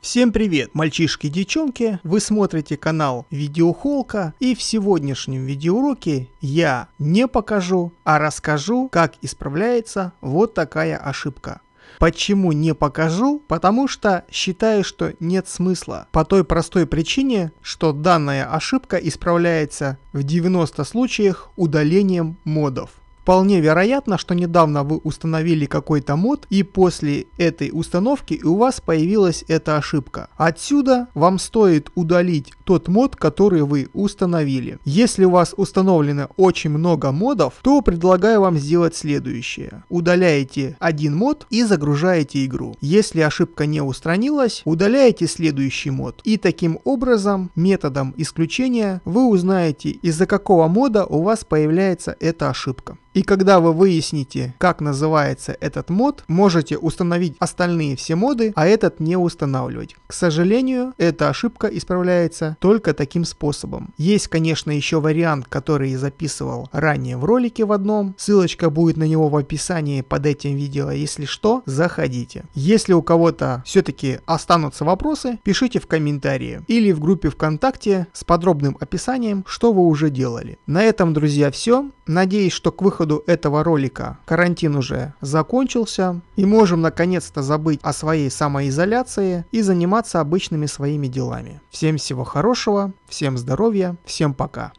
Всем привет, мальчишки и девчонки! Вы смотрите канал Видеохолка и в сегодняшнем видеоуроке я не покажу, а расскажу, как исправляется вот такая ошибка. Почему не покажу? Потому что считаю, что нет смысла. По той простой причине, что данная ошибка исправляется в 90 случаях удалением модов. Вполне вероятно, что недавно вы установили какой-то мод и после этой установки у вас появилась эта ошибка. Отсюда вам стоит удалить тот мод, который вы установили. Если у вас установлено очень много модов, то предлагаю вам сделать следующее. Удаляете один мод и загружаете игру. Если ошибка не устранилась, удаляете следующий мод. И таким образом, методом исключения, вы узнаете из-за какого мода у вас появляется эта ошибка. И когда вы выясните, как называется этот мод, можете установить остальные все моды, а этот не устанавливать. К сожалению, эта ошибка исправляется только таким способом. Есть, конечно, еще вариант, который я записывал ранее в ролике в одном. Ссылочка будет на него в описании под этим видео. Если что, заходите. Если у кого-то все-таки останутся вопросы, пишите в комментарии или в группе ВКонтакте с подробным описанием, что вы уже делали. На этом, друзья, все. Надеюсь, что к выходу выходу этого ролика карантин уже закончился и можем наконец-то забыть о своей самоизоляции и заниматься обычными своими делами. Всем всего хорошего, всем здоровья, всем пока.